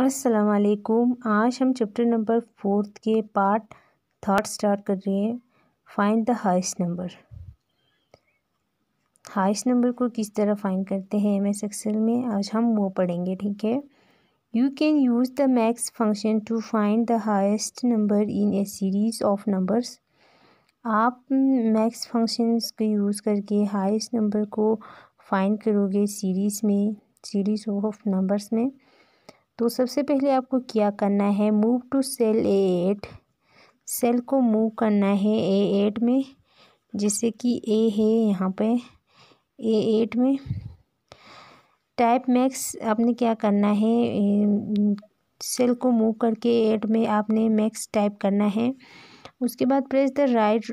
असलकुम आज हम चैप्टर नंबर फोर्थ के पार्ट थर्ड स्टार्ट कर रहे हैं find the highest number highest number को किस तरह फाइंड करते हैं एम एस एक्सेल में आज हम वो पढ़ेंगे ठीक है you can use the max function to find the highest number in a series of numbers आप मैक्स फंक्शंस को यूज़ करके हाइस्ट नंबर को फाइंड करोगे सीरीज़ में सीरीज़ ऑफ नंबर्स में तो सबसे पहले आपको क्या करना है move to cell A eight cell को मूव करना है ए एट में जैसे कि ए है यहाँ पे ए एट में टाइप मैक्स आपने क्या करना है सेल को मूव करके एट में आपने मैक्स टाइप करना है उसके बाद press the right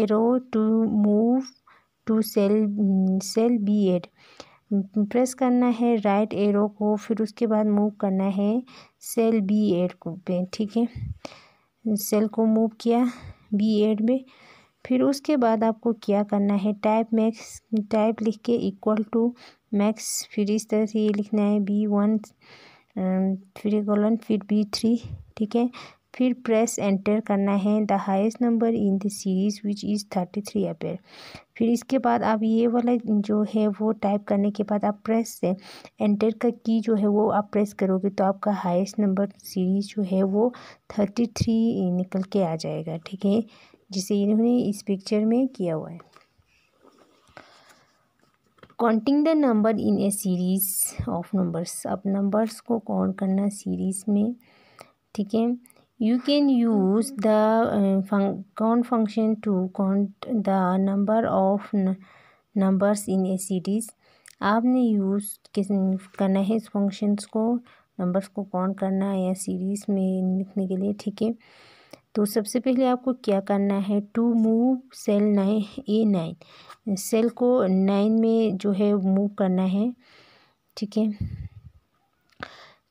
arrow to move to cell cell B eight press करना है राइट एरो को फिर उसके बाद मूव करना है सेल बी एड को पे ठीक है सेल को मूव किया बी एड में फिर उसके बाद आपको क्या करना है टाइप मैक्स टाइप लिख के इक्वल टू मैक्स फिर इस तरह से ये लिखना है बी वन फिर कॉलन फिर बी थ्री ठीक है फिर प्रेस एंटर करना है the highest number in the series which is thirty three appear फिर इसके बाद आप ये वाला जो है वो टाइप करने के बाद आप प्रेस से एंटर का की जो है वो आप प्रेस करोगे तो आपका हाइस्ट नंबर सीरीज़ जो है वो थर्टी थ्री निकल के आ जाएगा ठीक है जिसे इन्होंने इस पिक्चर में किया हुआ है counting the number in a series of numbers अब नंबर्स को काउंट करना सीरीज़ में ठीक है you can use the uh, fun count function to count the number of numbers in a series आपने यूज़ किस करना है इस फंक्शंस को नंबर्स को काउंट करना है या सीरीज़ में लिखने के लिए ठीक है तो सबसे पहले आपको क्या करना है to move cell nine A nine cell को नाइन में जो है मूव करना है ठीक है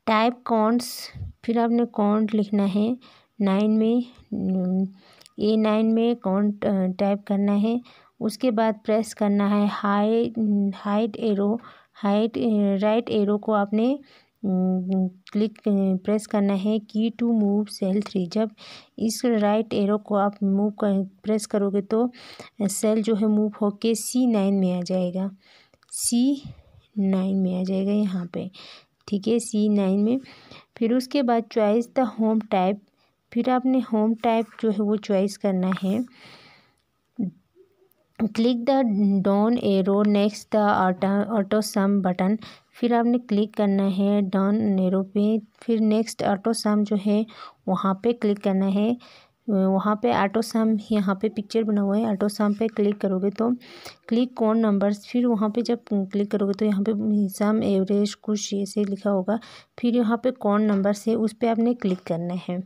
टाइप कॉन्ट्स फिर आपने कॉन्ट लिखना है नाइन में ए नाइन में कॉन्ट टाइप करना है उसके बाद प्रेस करना है high height arrow height right arrow को आपने क्लिक प्रेस करना है की टू मूव सेल थ्री जब इस राइट एरो को आप मूव कर प्रेस करोगे तो सेल जो है मूव होके सी नाइन में आ जाएगा सी नाइन में आ जाएगा यहाँ पे ठीक है सी नाइन में फिर उसके बाद चॉइस द होम टाइप फिर आपने होम टाइप जो है वो चॉइस करना है click the down arrow next the auto sum button फिर आपने क्लिक करना है डॉन एरो पे फिर नेक्स्ट ऑटो सम जो है वहाँ पे क्लिक करना है वहाँ पे ऑटो सैम यहाँ पे पिक्चर बना हुआ है ऑटो सैम पे क्लिक करोगे तो क्लिक कौन नंबर्स फिर वहाँ पे जब क्लिक करोगे तो यहाँ पे सम एवरेज कुछ ऐसे लिखा होगा फिर यहाँ पे कौन नंबर्स है उस पर आपने क्लिक करना है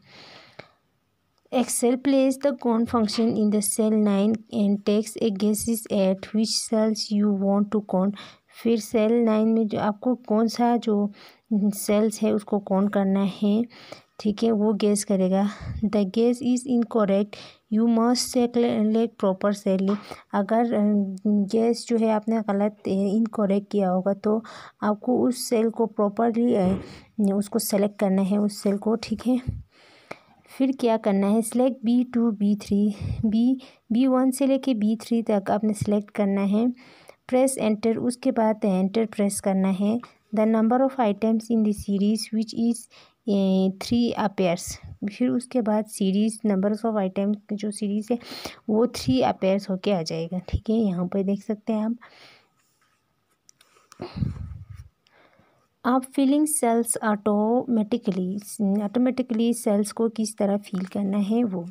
excel place the con function in the cell nine and takes a guesses at which cells you want to कौन फिर सेल नाइन में जो आपको कौन सा जो सेल्स है उसको कौन करना है ठीक है वो गेस करेगा the guess is incorrect you must select proper cells अगर गेस जो है आपने गलत इनकोरेक्ट किया होगा तो आपको उस सेल को प्रॉपरली उसको सेलेक्ट करना है उस सेल को ठीक है फिर क्या करना है select B two B three B B one से लेके बी थ्री तक आपने सेलेक्ट करना है प्रेस एंटर उसके बाद एंटर प्रेस करना है the number of items in the series which is three appears फिर उसके बाद सीरीज़ नंबर्स ऑफ आइटम जो सीरीज़ है वो थ्री अपेयर्स होके आ जाएगा ठीक है यहाँ पर देख सकते हैं आप आप filling cells automatically automatically cells को किस तरह फील करना है वो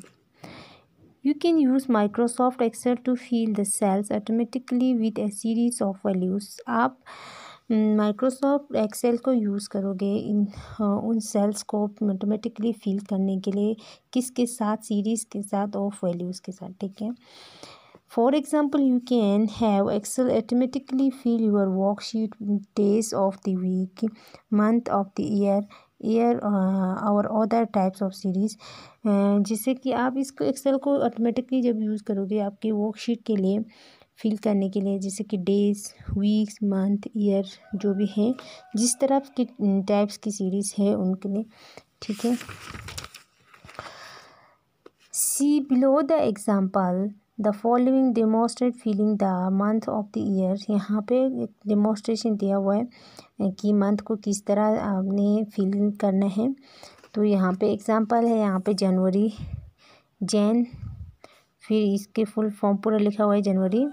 you can use Microsoft Excel to fill the cells automatically with a series of values आप माइक्रोसॉफ्ट हम्म, एक्सेल को यूज़ करोगे इन उन सेल्स को ऑटोमेटिकली फिल करने के लिए किसके साथ सीरीज़ के साथ ऑफ वैल्यूज़ के साथ ठीक है for example you can have Excel automatically fill your worksheet days of the week month of the year year और अदर टाइप्स ऑफ सीरीज़ जिससे कि आप इसको एक्सेल को ऑटोमेटिकली जब यूज़ करोगे आपकी वर्कशीट के लिए फ़ील करने के लिए जैसे कि डेज़ वीक्स मंथ ईयर जो भी हैं जिस तरह की टाइप्स की सीरीज़ है उनके लिए ठीक है see below the example the following demonstrate filling the month of the year यहाँ पे डेमोस्ट्रेशन दिया हुआ है कि मंथ को किस तरह आपने फील करना है तो यहाँ पे एग्ज़ाम्पल है यहाँ पे जनवरी जैन फिर इसके फुल फॉर्म पूरा लिखा हुआ है जनवरी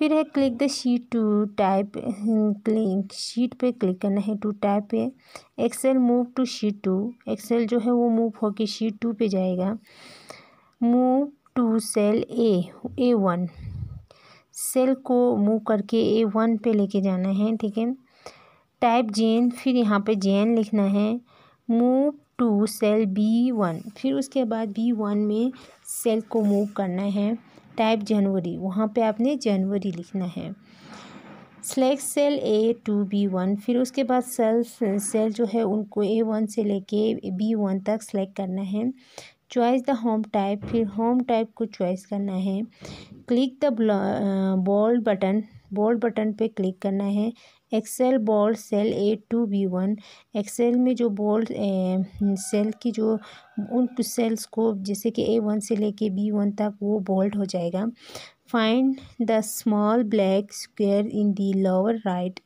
फिर है click the sheet two type click sheet पे क्लिक करना है टू टाइप पे excel move to sheet two excel जो है वो मूव होके शीट टू पे जाएगा move to cell A A one cell को मूव करके ए वन पे लेके जाना है ठीक है टाइप जेन फिर यहाँ पे जेन लिखना है move to cell B one फिर उसके बाद बी वन में सेल को मूव करना है टाइप जनवरी वहाँ पे आपने जनवरी लिखना है select cell A two B one फिर उसके बाद सेल सेल जो है उनको ए वन से लेके बी वन तक सेलेक्ट करना है चॉइस द होम टाइप फिर होम टाइप को चॉइस करना है click the bold button bold button पे क्लिक करना है excel bold cell A two B one excel में जो बॉल सेल की जो उन सेल्स को जैसे कि ए वन से लेके बी वन तक वो बोल्ड हो जाएगा find the small black square in the lower right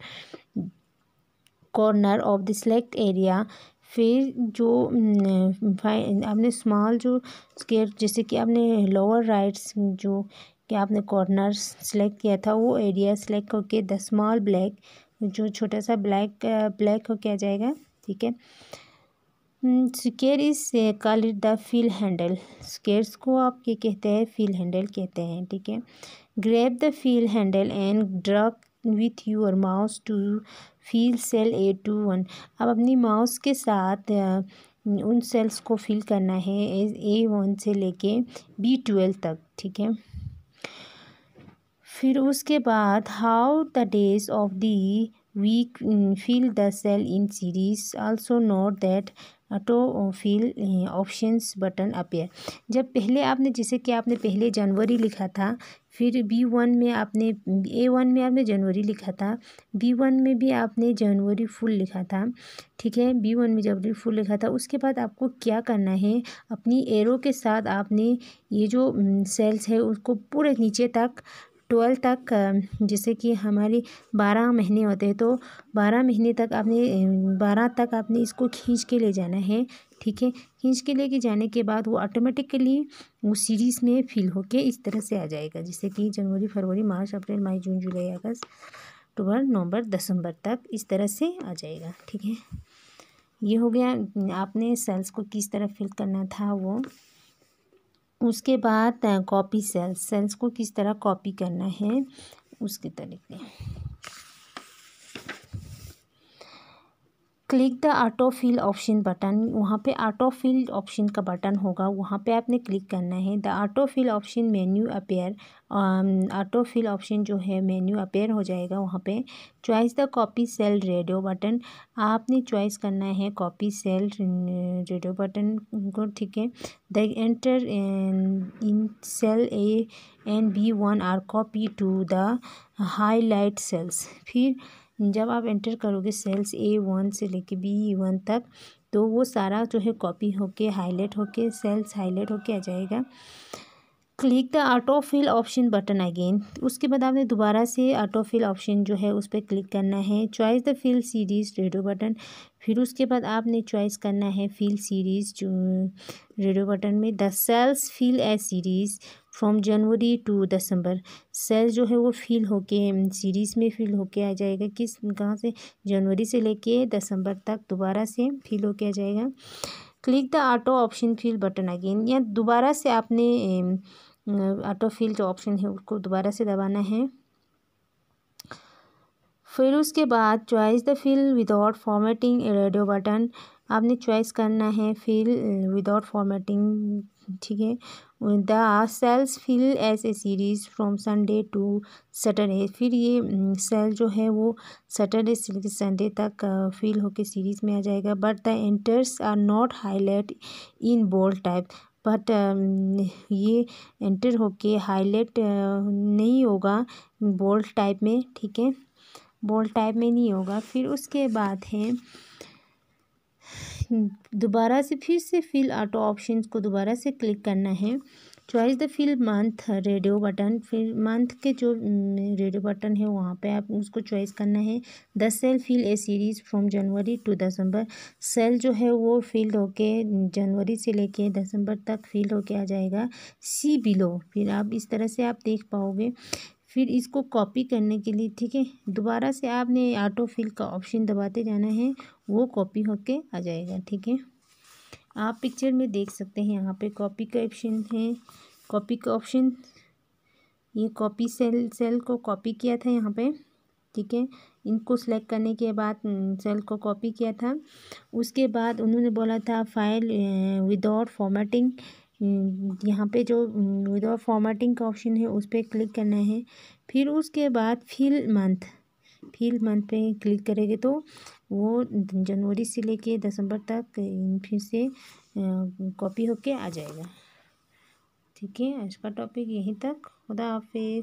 corner of the select area फिर जो आपने स्मॉल जो स्केयर जैसे कि आपने लोअर राइट्स जो कि आपने कॉर्नर सेलेक्ट किया था वो एरिया सेलेक्ट करके द स्मॉल ब्लैक जो छोटा सा ब्लैक ब्लैक हो किया जाएगा ठीक है square is call the fill handle squares को आप ये कहते हैं फील हैंडल कहते हैं ठीक है grab the fill handle and drag with your mouse to fill cell A two one अब अपनी माउस के साथ उन सेल्स को फील करना है ए वन से लेके बी ट्वेल्व तक ठीक है फिर उसके बाद how the days of the week fill the cell in series also note that auto fill options button appear जब पहले आपने जैसे कि आपने पहले जनवरी लिखा था फिर बी वन में आपने ए वन में आपने जनवरी लिखा था बी वन में भी आपने जनवरी फुल लिखा था ठीक है बी वन में जनवरी फुल लिखा था उसके बाद आपको क्या करना है अपनी एरो के साथ आपने ये जो सेल्स है उसको पूरे नीचे तक ट्वेल्व तक जैसे कि हमारी बारह महीने होते हैं तो बारह महीने तक आपने बारह तक आपने इसको खींच के ले जाना है ठीक है खींच के लेके जाने के बाद वो ऑटोमेटिकली वो सीरीज़ में फिल होके इस तरह से आ जाएगा जैसे कि जनवरी फरवरी मार्च अप्रैल मई जून जुलाई अगस्त अक्टूबर नवंबर दिसंबर तक इस तरह से आ जाएगा ठीक है ये हो गया आपने सेल्स को किस तरह फिल करना था वो उसके बाद कॉपी सेल्स सेल्स को किस तरह कॉपी करना है उसके तरीके click the auto fill option button वहाँ पे ऑटो फिल ऑप्शन का बटन होगा वहाँ पे आपने क्लिक करना है the auto fill option menu appear auto fill option जो है मेन्यू अपेयर हो जाएगा वहाँ पे choice the copy cell radio button आपने चॉइस करना है कॉपी सेल रेडियो बटन को ठीक है the enter in cell A and B one are copy to the high cells फिर जब आप एंटर करोगे सेल्स ए वन से लेके बी वन तक तो वो सारा जो है कॉपी होके हाईलाइट होके सेल्स हाईलाइट होके आ जाएगा click the auto fill option button again उसके बाद आपने दोबारा से ऑटो फिल ऑप्शन जो है उस पर क्लिक करना है choice the fill series radio button फिर उसके बाद आपने चॉइस करना है फिल सीरीज़ जो रेडियो बटन में the cells fill a series from January to December cell जो है वो फिल होके सीरीज़ में फिल होके आ जाएगा किस कहाँ से जनवरी से लेके दिसंबर तक दोबारा से फिल होके आ जाएगा click the auto option fill button again या दोबारा से आपने ऑटो फिल जो ऑप्शन है उसको दोबारा से दबाना है फिर उसके बाद choice the fill without formatting radio button आपने चॉइस करना है फिल विदाउट फॉर्मेटिंग ठीक है the cells fill as a series from Sunday to Saturday फिर ये सेल mm, जो है वो सैटरडे से संडे तक फिल होकर सीरीज़ में आ जाएगा but the enters are not highlight in bold type but ये एंटर होके हाईलाइट uh, नहीं होगा बोल्ड टाइप में ठीक है बोल्ड टाइप में नहीं होगा फिर उसके बाद है दोबारा से फिर से फिल ऑटो ऑप्शन को दोबारा से क्लिक करना है choice the fill month radio button फिर मंथ के जो रेडियो हम्म, बटन है वहाँ पे आप उसको चॉइस करना है the cell fill a series from January to December cell जो है वो फील्ड होके जनवरी से लेके दिसंबर तक फील्ड होके आ जाएगा सी बिलो फिर आप इस तरह से आप देख पाओगे फिर इसको कॉपी करने के लिए ठीक है दोबारा से आपने ऑटो फिल का ऑप्शन दबाते जाना है वो कॉपी होके आ जाएगा ठीक है आप पिक्चर में देख सकते हैं यहाँ पे कॉपी का ऑप्शन है कॉपी का ऑप्शन ये कॉपी सेल सेल को कॉपी किया था यहाँ पे ठीक है इनको सेलेक्ट करने के बाद सेल को कॉपी किया था उसके बाद उन्होंने बोला था फाइल विदाउट फॉर्मेटिंग यहाँ पे जो विदाउट फॉर्मेटिंग का ऑप्शन है उस पर क्लिक करना है फिर उसके बाद फील मंथ फील मंथ पे क्लिक करेंगे तो वो जनवरी से लेके दिसंबर तक फिर से कॉपी होके आ जाएगा ठीक है आज का टॉपिक यहीं तक खुदा हाफिज